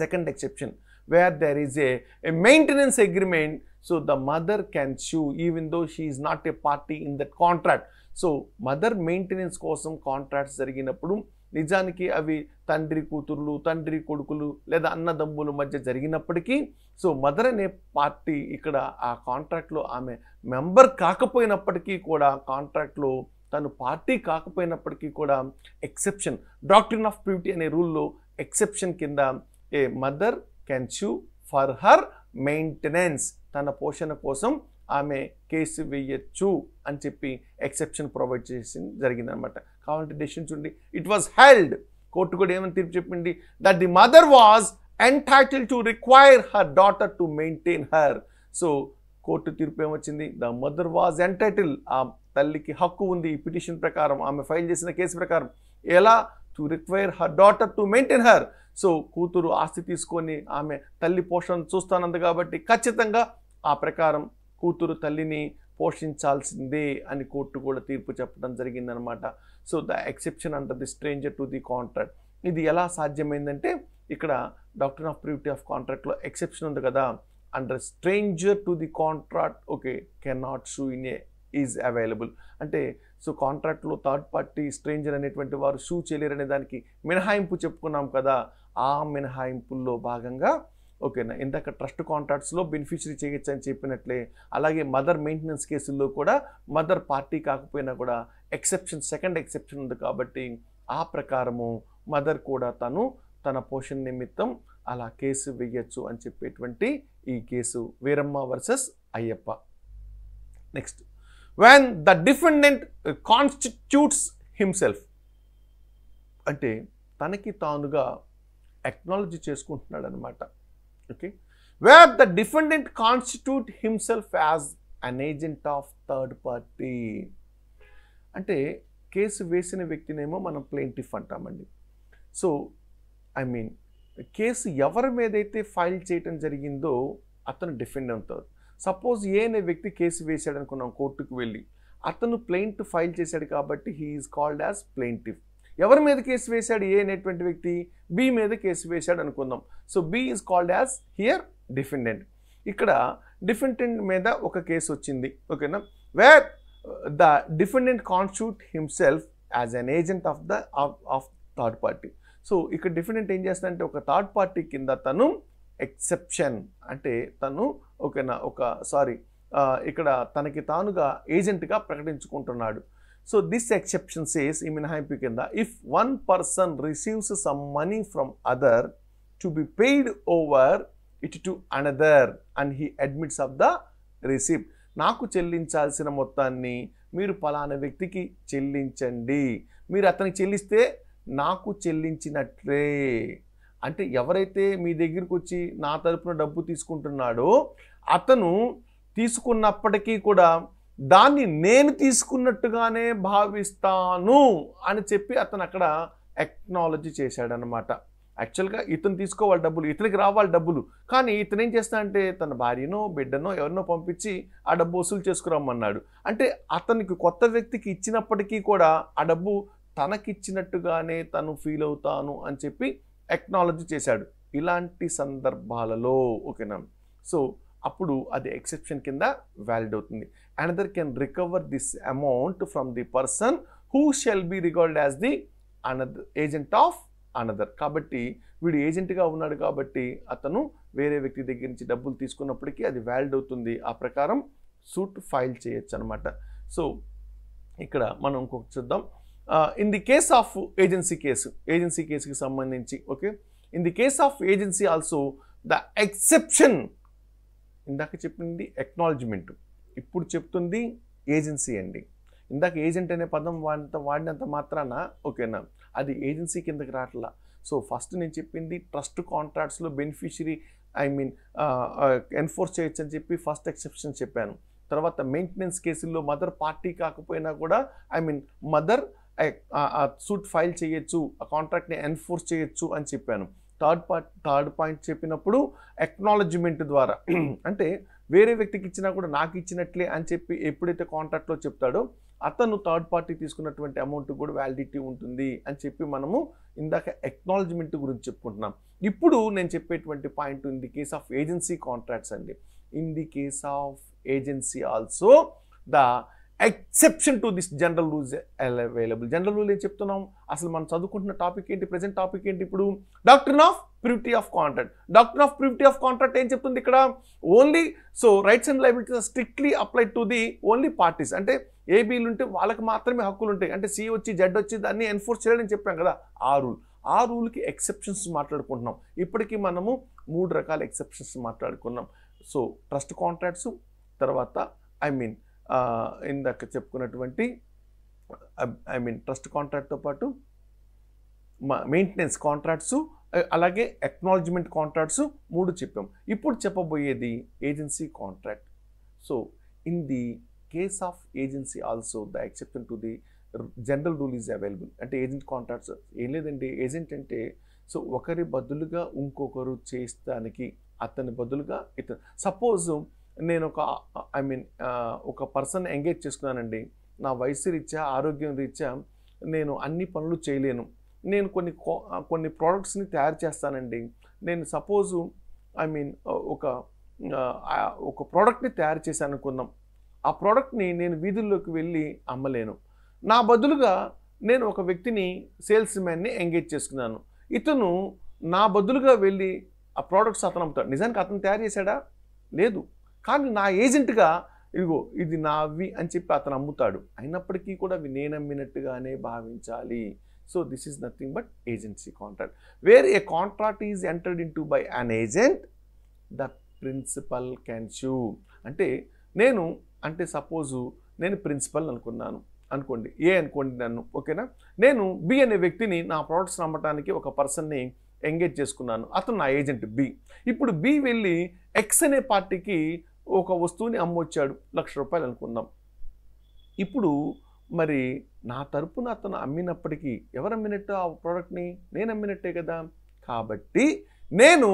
second exception where there is a a maintenance agreement so the mother can sue even though she is not a party in that contract so mother maintenance కోసం కాంట్రాక్ట్స్ జరిగినప్పుడు నిజానికి అవి తండ్రి కూతుర్లు తండ్రి కొడుకులు లేదా అన్నదమ్ముల మధ్య జరిగినప్పటికీ సో మదర్ అనే పార్టీ ఇక్కడ ఆ కాంట్రాక్ట్లో ఆమె మెంబర్ కాకపోయినప్పటికీ కూడా కాంట్రాక్ట్లో తను పార్టీ కాకపోయినప్పటికీ కూడా ఎక్సెప్షన్ డాక్టరీన్ ఆఫ్ ప్యూటీ అనే రూల్లో ఎక్సెప్షన్ కింద a mother can sue for her maintenance తన పోషణ కోసం ఆమె కేసు వేయచ్చు అని చెప్పి ఎక్సెప్షన్ ప్రొవైడ్ చేసి జరిగిందనమాట కావాలంటే డెసిషన్ చూడండి ఇట్ వాజ్ హెల్డ్ కోర్టు కూడా ఏమని తీర్పు చెప్పింది that the mother was entitle to require her daughter to maintain her so court తీర్పు ఏమొచ్చింది ద మదర్ వాజ్ ఎంటైటిల్ ఆ తల్లికి హక్కు ఉంది ఈ పిటిషన్ ప్రకారం ఆమె ఫైల్ చేసిన కేసు ప్రకారం ఎలా to require her daughter to maintain her so కూతురు ఆస్తి తీసుకొని ఆమె తల్లి పోషణ చూస్తానంది కాబట్టి ఖచ్చితంగా ఆ ప్రకారం కూతురు తల్లిని పోషించాల్సిందే అని కోర్టు కూడా తీర్పు చెప్పడం జరిగిందనమాట so the exception under the stranger to the contract ఇది ఎలా సాధ్యమైందంటే ఇక్కడ డాక్టర్ ఆఫ్ ప్రివిటీ ఆఫ్ కాంట్రాక్ట్లో ఎక్సెప్షన్ ఉంది కదా under stranger to the contract okay can not sue in a is available అంటే సో కాంట్రాక్ట్లో థర్డ్ పార్టీ స్ట్రేంజర్ అనేటువంటి వారు షూ చేయలేరనే దానికి మినహాయింపు చెప్పుకున్నాం కదా ఆ మినహాయింపుల్లో భాగంగా ఓకేనా ఇందాక ట్రస్ట్ కాంట్రాక్ట్స్లో బెనిఫిషరీ చేయొచ్చు అని చెప్పినట్లే అలాగే మదర్ మెయింటెనెన్స్ కేసుల్లో కూడా మదర్ పార్టీ కాకపోయినా కూడా ఎక్సెప్షన్ సెకండ్ ఎక్సెప్షన్ ఉంది కాబట్టి ఆ ప్రకారము మదర్ కూడా తను తన పోషన్ నిమిత్తం అలా కేసు వేయచ్చు అని చెప్పేటువంటి ఈ case Veeramma versus Ayyappa next when the defendant constitutes himself అంటే తనకి తానుగా ఎక్నాలజీ చేసుకుంటున్నాడు అనమాట okay, where the defendant constitute himself as an agent of third party. అంటే కేసు వేసిన వ్యక్తినేమో మనం ప్లేంటిఫ్ అంటామండి సో ఐ మీన్ కేసు ఎవరి మీదైతే ఫైల్ చేయటం జరిగిందో అతను డిఫెండ్ అవుతాడు సపోజ్ ఏ అనే వ్యక్తి కేసు వేశాడు అనుకున్నాం కోర్టుకు వెళ్ళి అతను ప్లెయింట్ ఫైల్ చేశాడు కాబట్టి హీఈస్ కాల్డ్ యాజ్ ప్లెయింటిఫ్ ఎవరి మీద కేసు వేశాడు ఏ అనేటువంటి వ్యక్తి బి మీద కేసు వేశాడు అనుకుందాం so B is called as here defendant ఇక్కడ డిఫెండెంట్ మీద ఒక కేసు వచ్చింది ఓకేనా where the defendant constitute himself as an agent of the of third party so ఇక్కడ డిఫెండెంట్ ఏం చేస్తాడంటే ఒక థర్డ్ పార్టీ కింద తను ఎక్సెప్షన్ అంటే తను ఓకేనా ఒక సారీ ఇక్కడ తనకి తానుగా ఏజెంట్గా ప్రకటించుకుంటున్నాడు సో దిస్ ఎక్సెప్షన్ సేస్ ఈ మినహాయింపు కింద if one person receives some money from other to be paid over it to another and he admits of the receipt నాకు చెల్లించాల్సిన మొత్తాన్ని మీరు పలానా వ్యక్తికి చెల్లించండి మీరు అతనికి చెల్లిస్తే నాకు చెల్లించినట్లే అంటే ఎవరైతే మీ దగ్గరికి వచ్చి నా తరపున డబ్బు తీసుకుంటున్నాడో అతను తీసుకున్నప్పటికీ కూడా దాన్ని నేను తీసుకున్నట్టుగానే భావిస్తాను అని చెప్పి అతను అక్కడ ఎక్నాలజీ చేశాడనమాట యాక్చువల్గా ఇతను తీసుకోవాలి డబ్బులు ఇతనికి రావాలి డబ్బులు కానీ ఇతను ఏం చేస్తానంటే తన భార్యనో బిడ్డనో ఎవరినో పంపించి ఆ డబ్బు వసూలు చేసుకురామన్నాడు అంటే అతనికి కొత్త వ్యక్తికి ఇచ్చినప్పటికీ కూడా ఆ డబ్బు తనకిచ్చినట్టుగానే తను ఫీల్ అవుతాను అని చెప్పి ఎక్నాలజీ చేశాడు ఇలాంటి సందర్భాలలో ఓకేనా సో అప్పుడు అది ఎక్సెప్షన్ కింద వ్యాలిడ్ అవుతుంది another can recover this amount from the person who shall be record as the another agent of another కాబట్టి వీడు ఏజెంట్గా ఉన్నాడు కాబట్టి అతను వేరే వ్యక్తి దగ్గర నుంచి డబ్బులు తీసుకున్నప్పటికీ అది వ్యాలిడ్ అవుతుంది ఆ ప్రకారం సూట్ ఫైల్ చేయొచ్చు అనమాట సో ఇక్కడ మనం ఇంకొకటి చూద్దాం in the case of agency case agency కేసుకి సంబంధించి okay in the case of agency also the exception ఇందాక చెప్పింది ఎక్నాలజ్మెంట్ ఇప్పుడు చెప్తుంది ఏజెన్సీ అండి ఇందాక ఏజెంట్ అనే పదం వాడినంత వాడినంత మాత్రాన ఓకేనా అది ఏజెన్సీ కిందకి రావట్లా సో ఫస్ట్ నేను చెప్పింది ట్రస్ట్ కాంట్రాక్ట్స్లో బెనిఫిషరీ ఐ మీన్ ఎన్ఫోర్స్ చేయొచ్చు అని చెప్పి ఫస్ట్ ఎక్సెప్షన్ చెప్పాను తర్వాత మెయింటెనెన్స్ కేసుల్లో మదర్ పార్టీ కాకపోయినా కూడా I mean mother suit file చేయొచ్చు ఆ కాంట్రాక్ట్ని ఎన్ఫోర్స్ చేయొచ్చు అని చెప్పాను థర్డ్ పార్ట్ థర్డ్ పాయింట్ చెప్పినప్పుడు ఎక్నాలజ్మెంట్ ద్వారా అంటే వేరే వ్యక్తికి ఇచ్చినా కూడా నాకు ఇచ్చినట్లే అని చెప్పి ఎప్పుడైతే కాంట్రాక్ట్లో చెప్తాడో అతను థర్డ్ పార్టీ తీసుకున్నటువంటి అమౌంట్ కూడా వ్యాలిడిటీ ఉంటుంది అని చెప్పి మనము ఇందాక ఎక్నాలజ్మెంట్ గురించి చెప్పుకుంటున్నాం ఇప్పుడు నేను చెప్పేటువంటి point in the case of agency contracts అండి in the case of agency also the exception to this general rules available general rule ఏం చెప్తున్నాం అసలు మనం చదువుకుంటున్న టాపిక్ ఏంటి ప్రజెంట్ టాపిక్ ఏంటి ఇప్పుడు doctrine of privity of contract doctrine of privity of contract ఏం చెప్తుంది ఇక్కడ only so rights and liabilities strictly apply to the only parties అంటే ఏబీలు ఉంటే వాళ్ళకి మాత్రమే హక్కులు ఉంటాయి అంటే సి వచ్చి జడ్ వచ్చి దాన్ని ఎన్ఫోర్స్ చేయాలని చెప్పాం కదా ఆ రూల్ ఆ రూల్కి ఎక్సెప్షన్స్ మాట్లాడుకుంటున్నాం ఇప్పటికీ మనము మూడు రకాల ఎక్సెప్షన్స్ మాట్లాడుకున్నాం సో ట్రస్ట్ కాంట్రాక్ట్స్ తర్వాత ఐ మీన్ ఇందాక చెప్పుకున్నటువంటి ఐ మీన్ ట్రస్ట్ కాంట్రాక్ట్తో పాటు మెయింటెనెన్స్ కాంట్రాక్ట్స్ అలాగే ఎక్నాలజ్మెంట్ కాంట్రాక్ట్స్ మూడు చెప్పాం ఇప్పుడు చెప్పబోయేది agency contract so in the case of agency also the exception to the general rule is available అంటే ఏజెంట్ కాంట్రాక్ట్స్ ఏం లేదండి ఏజెంట్ అంటే సో ఒకరి బదులుగా ఇంకొకరు చేస్తానికి అతని బదులుగా ఇతను సపోజ్ నేను ఒక ఐ మీన్ ఒక పర్సన్ ఎంగేజ్ చేసుకున్నానండి నా వయసు రీత్యా ఆరోగ్యం రీత్యా నేను అన్ని పనులు చేయలేను నేను కొన్ని కొన్ని ప్రోడక్ట్స్ని తయారు చేస్తానండి నేను సపోజు ఐ మీన్ ఒక ఒక ప్రోడక్ట్ని తయారు చేశాను అనుకుందాం ఆ ప్రోడక్ట్ని నేను వీధుల్లోకి వెళ్ళి అమ్మలేను నా బదులుగా నేను ఒక వ్యక్తిని సేల్స్ మ్యాన్ని ఎంగేజ్ చేసుకున్నాను ఇతను నా బదులుగా వెళ్ళి ఆ ప్రోడక్ట్స్ అతను అమ్ముతాడు నిజానికి అతను తయారు చేశాడా లేదు కానీ నా ఏజెంట్గా ఇదిగో ఇది నావి అని చెప్పి అతను అమ్ముతాడు అయినప్పటికీ కూడా నేను అమ్మినట్టుగానే భావించాలి so this is nothing but agency contract where a contract is entered in by an agent the principal can sue అంటే నేను అంటే సపోజు నేను ప్రిన్సిపల్ అనుకున్నాను అనుకోండి ఏ అనుకోండి నన్ను ఓకేనా నేను బి అనే వ్యక్తిని నా ప్రోడక్ట్స్ అమ్మటానికి ఒక పర్సన్ని ఎంగేజ్ చేసుకున్నాను అతను నా ఏజెంట్ బి ఇప్పుడు బి వెళ్ళి ఎక్స్ అనే పార్టీకి ఒక వస్తువుని అమ్మొచ్చాడు లక్ష రూపాయలు అనుకుందాం ఇప్పుడు మరి నా తరపున అతను అమ్మినప్పటికీ ఎవరు అమ్మినట్టు ఆ ప్రోడక్ట్ని నేను అమ్మినట్టే కదా కాబట్టి నేను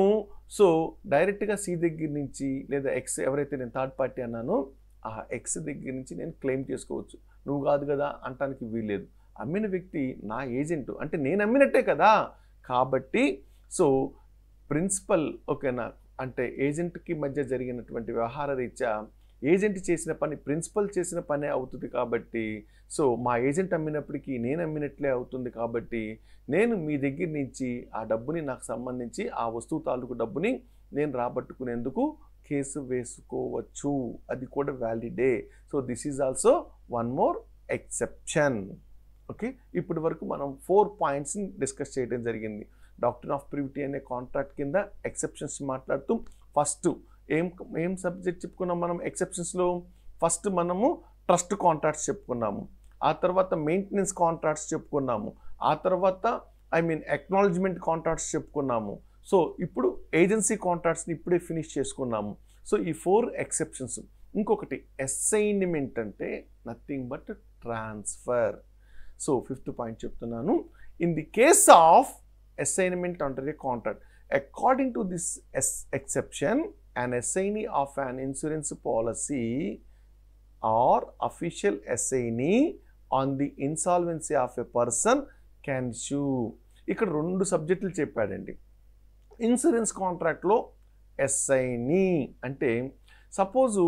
సో డైరెక్ట్గా సి దగ్గర నుంచి లేదా ఎక్స్ ఎవరైతే నేను థర్డ్ పార్టీ అన్నానో ఆ ఎక్స్ దగ్గర నుంచి నేను క్లెయిమ్ చేసుకోవచ్చు నువ్వు కాదు కదా అంటానికి వీల్లేదు అమ్మిన వ్యక్తి నా ఏజెంట్ అంటే నేను అమ్మినట్టే కదా కాబట్టి సో ప్రిన్సిపల్ ఓకేనా అంటే ఏజెంట్కి మధ్య జరిగినటువంటి వ్యవహార రీత్యా ఏజెంట్ చేసిన పని ప్రిన్సిపల్ చేసిన పనే అవుతుంది కాబట్టి సో మా ఏజెంట్ అమ్మినప్పటికీ నేను అమ్మినట్లే అవుతుంది కాబట్టి నేను మీ దగ్గర నుంచి ఆ డబ్బుని నాకు సంబంధించి ఆ వస్తువు తాలూకు డబ్బుని నేను రాబట్టుకునేందుకు కేసు వేసుకోవచ్చు అది కూడా వ్యాలిడే so this is also one more exception okay ఇప్పటి వరకు మనం ఫోర్ పాయింట్స్ని డిస్కస్ చేయడం జరిగింది డాక్టర్ ఆఫ్ ప్రివిటీ అనే కాంట్రాక్ట్ కింద ఎక్సెప్షన్స్ మాట్లాడుతూ ఫస్ట్ ఏం ఏం సబ్జెక్ట్ చెప్పుకున్నాం మనం ఎక్సెప్షన్స్లో ఫస్ట్ మనము ట్రస్ట్ కాంట్రాక్ట్స్ చెప్పుకున్నాము ఆ తర్వాత మెయింటెనెన్స్ కాంట్రాక్ట్స్ చెప్పుకున్నాము ఆ తర్వాత ఐ మీన్ ఎక్నాలజ్మెంట్ కాంట్రాక్ట్స్ చెప్పుకున్నాము సో ఇప్పుడు ఏజెన్సీ కాంట్రాక్ట్స్ని ఇప్పుడే ఫినిష్ చేసుకున్నాము సో ఈ ఫోర్ ఎక్సెప్షన్స్ ఇంకొకటి అసైన్మెంట్ అంటే nothing but transfer so fifth point చెప్తున్నాను in the case of assignment under a contract. According to this exception, an assignee of an insurance policy or official assignee on the insolvency of a person can sue. ఇక్కడ రెండు సబ్జెక్టులు చెప్పాడండి insurance కాంట్రాక్ట్లో ఎస్ఐని అంటే suppose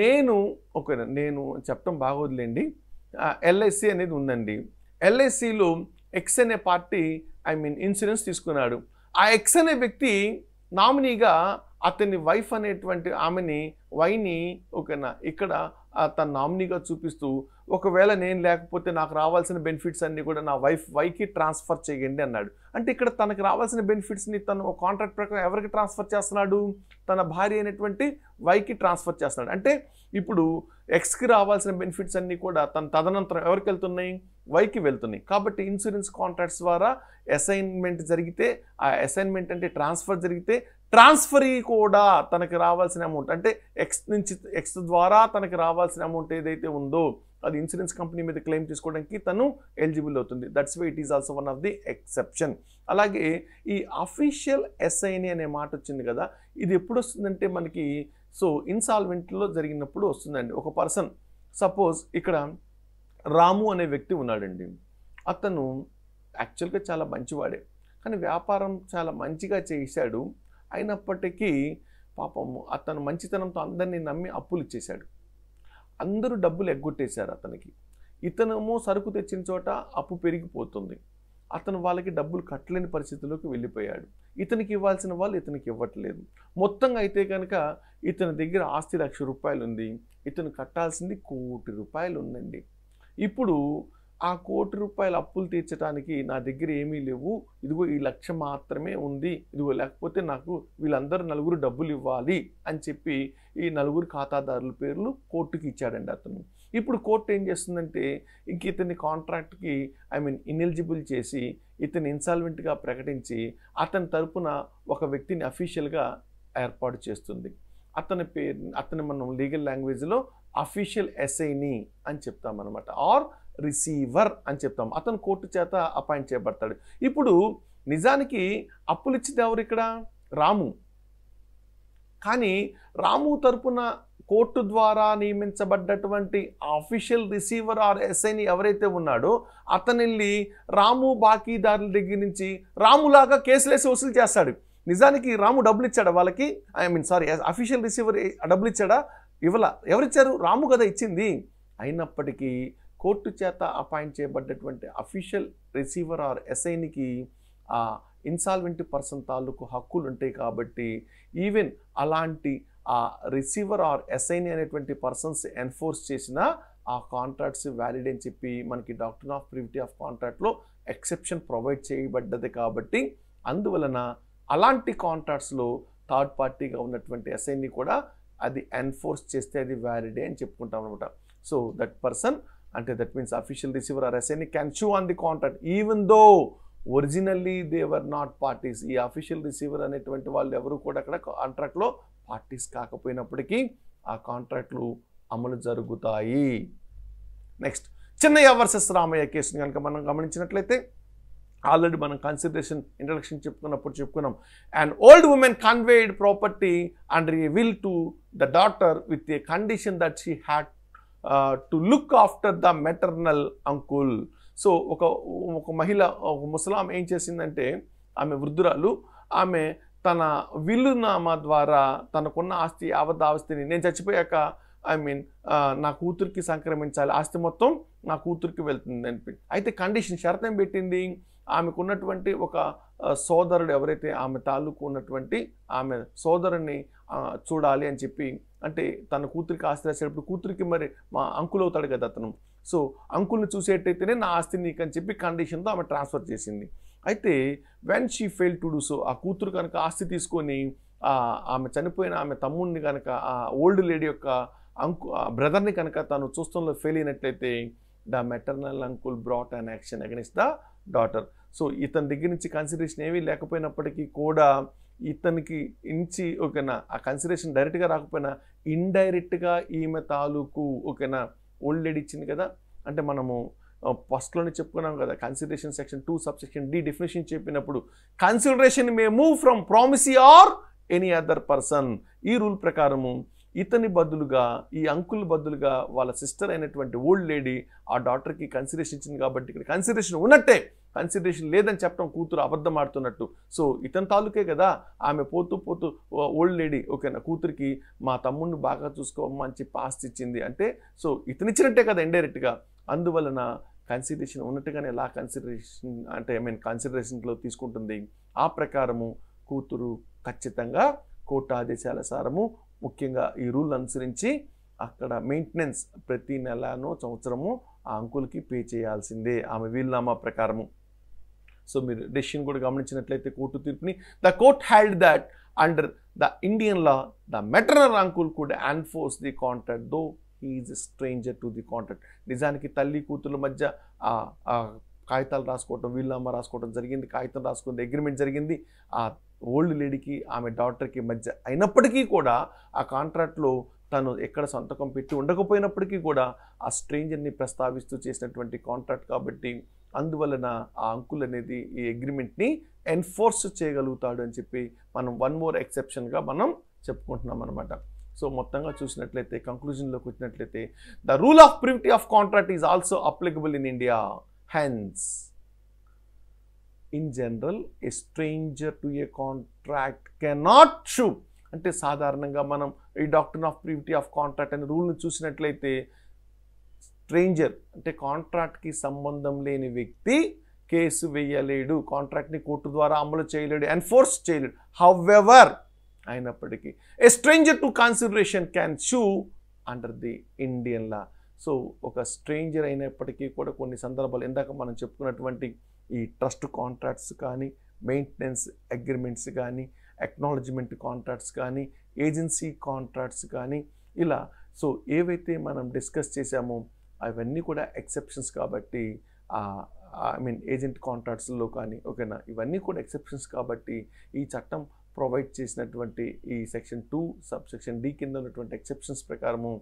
నేను ఓకేనా నేను చెప్పడం బాగోదులేండి ఎల్ఐసి అనేది ఉందండి ఎల్ఐసిలో ఎక్స్ అనే పార్టీ ఐ మీన్ ఇన్సూరెన్స్ తీసుకున్నాడు ఆ ఎక్స్ అనే వ్యక్తి నామినీగా అతని వైఫ్ అనేటువంటి ఆమెని వైని ఓకేనా ఇక్కడ తన నామినీగా చూపిస్తూ ఒకవేళ నేను లేకపోతే నాకు రావాల్సిన బెనిఫిట్స్ అన్నీ కూడా నా వైఫ్ వైకి ట్రాన్స్ఫర్ చేయండి అన్నాడు అంటే ఇక్కడ తనకు రావాల్సిన బెనిఫిట్స్ని తను కాంట్రాక్ట్ ప్రకారం ఎవరికి ట్రాన్స్ఫర్ చేస్తున్నాడు తన భార్య అయినటువంటి వైకి ట్రాన్స్ఫర్ చేస్తున్నాడు అంటే ఇప్పుడు ఎక్స్కి రావాల్సిన బెనిఫిట్స్ అన్నీ కూడా తన తదనంతరం ఎవరికి వెళ్తున్నాయి వైకి వెళ్తున్నాయి కాబట్టి ఇన్సూరెన్స్ కాంట్రాక్ట్స్ ద్వారా అసైన్మెంట్ జరిగితే ఆ అసైన్మెంట్ అంటే ట్రాన్స్ఫర్ జరిగితే ట్రాన్స్ఫరీ కూడా తనకి రావాల్సిన అమౌంట్ అంటే ఎక్స్ నుంచి ఎక్స్ ద్వారా తనకి రావాల్సిన అమౌంట్ ఏదైతే ఉందో అది ఇన్సూరెన్స్ కంపెనీ మీద క్లెయిమ్ చేసుకోవడానికి తను ఎలిజిబుల్ అవుతుంది that's way it is also one of the exception అలాగే ఈ అఫీషియల్ ఎస్ఐని అనే మాట వచ్చింది కదా ఇది ఎప్పుడు వస్తుందంటే మనకి సో ఇన్సాల్వెంట్లో జరిగినప్పుడు వస్తుందండి ఒక పర్సన్ సపోజ్ ఇక్కడ రాము అనే వ్యక్తి ఉన్నాడండి అతను యాక్చువల్గా చాలా మంచివాడే కానీ వ్యాపారం చాలా మంచిగా చేశాడు అయినప్పటికీ పాపం అతను మంచితనంతో అందరినీ నమ్మి అప్పులు ఇచ్చేశాడు అందరూ డబ్బులు ఎగ్గొట్టేశారు అతనికి ఇతనేమో సరుకు తెచ్చిన చోట అప్పు పెరిగిపోతుంది అతను వాళ్ళకి డబ్బులు కట్టలేని పరిస్థితిలోకి వెళ్ళిపోయాడు ఇతనికి ఇవ్వాల్సిన వాళ్ళు ఇతనికి ఇవ్వట్లేదు మొత్తంగా అయితే కనుక ఇతని దగ్గర ఆస్తి లక్ష రూపాయలు ఉంది ఇతను కట్టాల్సింది కోటి రూపాయలు ఉందండి ఇప్పుడు ఆ కోటి రూపాయల అప్పులు తీర్చడానికి నా దగ్గర ఏమీ లేవు ఇదిగో ఈ లక్ష మాత్రమే ఉంది ఇదిగో లేకపోతే నాకు వీళ్ళందరూ నలుగురు డబ్బులు ఇవ్వాలి అని చెప్పి ఈ నలుగురు ఖాతాదారుల పేర్లు కోర్టుకి ఇచ్చాడండి అతను ఇప్పుడు కోర్టు ఏం చేస్తుందంటే ఇంక ఇతని కాంట్రాక్ట్కి ఐ మీన్ ఇన్ఎలిజిబుల్ చేసి ఇతని ఇన్సాల్వెంట్గా ప్రకటించి అతని తరపున ఒక వ్యక్తిని అఫీషియల్గా ఏర్పాటు చేస్తుంది అతని పేరు అతని మనం లీగల్ లాంగ్వేజ్లో అఫీషియల్ ఎస్ఐని అని చెప్తామన్నమాట ఆర్ రిసీవర్ అని చెప్తాం అతను కోర్టు చేత అపాయింట్ చేయబడతాడు ఇప్పుడు నిజానికి అప్పులు ఇచ్చింది ఎవరు ఇక్కడ రాము కానీ రాము తరపున కోర్టు ద్వారా నియమించబడ్డటువంటి ఆఫీషియల్ రిసీవర్ ఆర్ ఎస్ఐని ఎవరైతే ఉన్నాడో అతనిల్లి రాము బాకీదారుల దగ్గర నుంచి రాములాగా కేసులేసి వసూలు చేస్తాడు నిజానికి రాము డబ్బులు ఇచ్చాడా వాళ్ళకి I mean sorry official receiver డబ్బులు ఇచ్చాడా ఇవ్వలా ఎవరిచ్చారు రాము కదా ఇచ్చింది అయినప్పటికీ కోర్టు చేత అపాయింట్ చేయబడ్డటువంటి అఫీషియల్ రిసీవర్ ఆర్ ఎస్ఐనికి ఆ ఇన్సాల్వెంట్ పర్సన్ తాలూకు హక్కులు ఉంటాయి కాబట్టి ఈవెన్ అలాంటి ఆ రిసీవర్ ఆర్ ఎస్ఐని అనేటువంటి పర్సన్స్ ఎన్ఫోర్స్ చేసిన ఆ కాంట్రాక్ట్స్ వ్యాలిడ్ అని చెప్పి మనకి డాక్టర్ ఆఫ్ ప్రివిటీ ఆఫ్ కాంట్రాక్ట్లో ఎక్సెప్షన్ ప్రొవైడ్ చేయబడ్డది కాబట్టి అందువలన అలాంటి కాంట్రాక్ట్స్లో థర్డ్ పార్టీగా ఉన్నటువంటి ఎస్ఐని కూడా అది ఎన్ఫోర్స్ చేస్తే అది వ్యాలిడే అని చెప్పుకుంటాం అనమాట సో దట్ పర్సన్ అంటే that means official receiver or assignee can sue on the contract even though originally they're not parties ఈ అఫీషియల్ రిసీవర్ అనేటువంటి వాళ్ళు ఎవరు కూడా అక్కడ కాంట్రాక్ట్లో పార్టీస్ కాకపోయినప్పటికీ ఆ కాంట్రాక్ట్లు అమలు జరుగుతాయి నెక్స్ట్ చిన్నయ్య వర్సెస్ రామయ్య కేసును కనుక మనం గమనించినట్లయితే ఆల్రెడీ మనం కన్సిడరేషన్ ఇంట్రడక్షన్ చెప్పుకున్నప్పుడు చెప్పుకున్నాం and old woman conveyed property and a will to the daughter with a condition that she had to look after the maternal uncle so ఒక ఒక మహిళ ఒక ముసలాం ఏం చేసిందంటే ఆమె వృద్ధురాలు ఆమె తన విల్లునామా ద్వారా తనకున్న ఆస్తి యావత్ ఆస్తిని నేను చచ్చిపోయాక ఐ మీన్ నా కూతురికి సంక్రమించాలి ఆస్తి మొత్తం నా కూతురికి వెళ్తుంది అని అయితే కండిషన్ షరతం పెట్టింది ఆమెకు ఉన్నటువంటి ఒక సోదరుడు ఎవరైతే ఆమె తాలూకు ఉన్నటువంటి ఆమె సోదరుని చూడాలి అని చెప్పి అంటే తన కూతురికి ఆస్తి రాసేటప్పుడు కూతురికి మరి మా అంకుల్ అవుతాడు కదా అతను సో అంకుల్ని చూసేటైతేనే నా ఆస్తి నీకు అని చెప్పి కండిషన్తో ఆమె ట్రాన్స్ఫర్ చేసింది అయితే when she fail to do so ఆ కూతురు కనుక ఆస్తి తీసుకొని ఆమె చనిపోయిన ఆమె తమ్ముడిని కనుక ఆ ఓల్డ్ లేడీ యొక్క అంకు బ్రదర్ని కనుక తను చూస్తంలో ఫెయిల్ అయినట్లయితే the maternal uncle brought and action against the daughter so ఇతని దగ్గర నుంచి కన్సిడరేషన్ ఏమీ లేకపోయినప్పటికీ కూడా ఇతనికి ఇంచి ఓకేనా ఆ కన్సిడరేషన్ డైరెక్ట్గా రాకపోయినా ఇండైరెక్ట్గా ఈమె తాలూకు ఓకేనా ఓల్డ్ ఏడ్ ఇచ్చింది కదా అంటే మనము ఫస్ట్లోనే చెప్పుకున్నాం కదా consideration section two sub section D definition చెప్పినప్పుడు consideration may move from promisee or any other person ఈ రూల్ ప్రకారము ఇతని బదులుగా ఈ అంకుల్ బదులుగా వాళ్ళ సిస్టర్ అయినటువంటి ఓల్డ్ లేడీ ఆ డాక్టర్కి కన్సిడరేషన్ ఇచ్చింది కాబట్టి ఇక్కడ కన్సిడరేషన్ ఉన్నట్టే కన్సిడరేషన్ లేదని చెప్పడం కూతురు అబద్ధం ఆడుతున్నట్టు సో ఇతని తాలూకే కదా ఆమె పోతూ పోతూ ఓల్డ్ లేడీ ఓకే నా కూతురికి మా తమ్ముడిని బాగా చూసుకోమ్మా అని చెప్పి ఇచ్చింది అంటే సో ఇతనిచ్చినట్టే కదా ఇండైరెక్ట్గా అందువలన కన్సిడరేషన్ ఉన్నట్టుగానే ఎలా కన్సిడరేషన్ అంటే ఐ మీన్ కన్సిడరేషన్లో తీసుకుంటుంది ఆ ప్రకారము కూతురు ఖచ్చితంగా కోర్టు ఆదేశాల సారము ముఖ్యంగా ఈ రూల్ అనుసరించి అక్కడ మెయింటెనెన్స్ ప్రతి నెలనో సంవత్సరము ఆ అంకుల్కి పే చేయాల్సిందే ఆమె వీలునామా ప్రకారము సో మీరు డెసిషన్ కూడా గమనించినట్లయితే కోర్టు తీర్పుని the court held that under the Indian law the maternal uncle could enforce the contract though is stranger to the contract నిజానికి తల్లి కూతుర్ల మధ్య కాగితాలు రాసుకోవటం వీళ్ళమ్మ రాసుకోవడం జరిగింది కాగితం రాసుకుంది అగ్రిమెంట్ జరిగింది ఆ ఓల్డ్ లేడీకి ఆమె డాక్టర్కి మధ్య అయినప్పటికీ కూడా ఆ కాంట్రాక్ట్లో తను ఎక్కడ సంతకం పెట్టి ఉండకపోయినప్పటికీ కూడా ఆ స్ట్రేంజర్ని ప్రస్తావిస్తూ చేసినటువంటి కాంట్రాక్ట్ కాబట్టి అందువలన ఆ అంకుల్ అనేది ఈ అగ్రిమెంట్ని ఎన్ఫోర్స్ చేయగలుగుతాడు అని చెప్పి మనం వన్ మోర్ ఎక్సెప్షన్గా మనం చెప్పుకుంటున్నాం అనమాట సో మొత్తంగా చూసినట్లయితే కంక్లూజన్లోకి వచ్చినట్లయితే the rule of privity of contract is also applicable in India hence in general a stranger to a contract cannot sue అంటే సాధారణంగా మనం ఈ doctrine of privity of contract అనే రూల్ని చూసినట్లయితే స్ట్రేంజర్ అంటే కాంట్రాక్ట్కి సంబంధం లేని వ్యక్తి కేసు వేయలేడు కాంట్రాక్ట్ని కోర్టు ద్వారా అమలు చేయలేడు ఎన్ఫోర్స్ చేయలేడు హౌవెవర్ అయినప్పటికీ a stranger to consideration can sue under the Indian law so ఒక స్ట్రేంజర్ అయినప్పటికీ కూడా కొన్ని సందర్భాలు ఇందాక మనం చెప్పుకున్నటువంటి ఈ ట్రస్ట్ కాంట్రాక్ట్స్ కానీ మెయింటెనెన్స్ అగ్రిమెంట్స్ కానీ ఎక్నాలజ్మెంట్ కాంట్రాక్ట్స్ కానీ ఏజెన్సీ కాంట్రాక్ట్స్ కానీ ఇలా సో ఏవైతే మనం డిస్కస్ చేశామో అవన్నీ కూడా ఎక్సెప్షన్స్ కాబట్టి ఐ మీన్ ఏజెంట్ కాంట్రాక్ట్స్లో కానీ ఓకేనా ఇవన్నీ కూడా ఎక్సెప్షన్స్ కాబట్టి ఈ చట్టం ప్రొవైడ్ చేసినటువంటి ఈ section two sub section D కింద ఉన్నటువంటి ఎక్సెప్షన్స్ ప్రకారము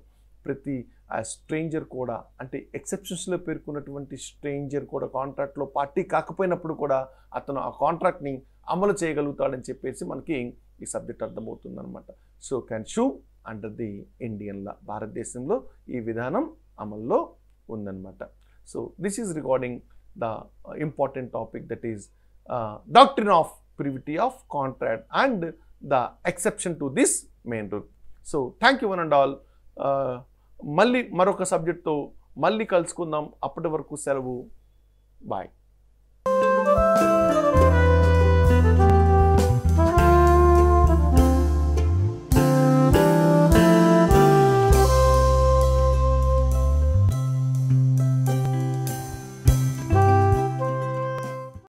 ప్రతి ఆ స్ట్రేంజర్ కూడా అంటే ఎక్సెప్షన్స్లో పేర్కొన్నటువంటి స్ట్రేంజర్ కూడా కాంట్రాక్ట్లో పార్టీ కాకపోయినప్పుడు కూడా అతను ఆ కాంట్రాక్ట్ని అమలు చేయగలుగుతాడని చెప్పేసి మనకి ఈ సబ్జెక్ట్ అనమాట so can sue under the Indian law భారతదేశంలో ఈ విధానం అమల్లో ఉందన్నమాట so this is regarding the important topic that is doctrine of privity of contract and the exception to this main rule so thank you one and all మళ్ళీ మరొక సబ్జెక్ట్తో మళ్ళీ కలుసుకుందాం అప్పటి వరకు సెలవు బాయ్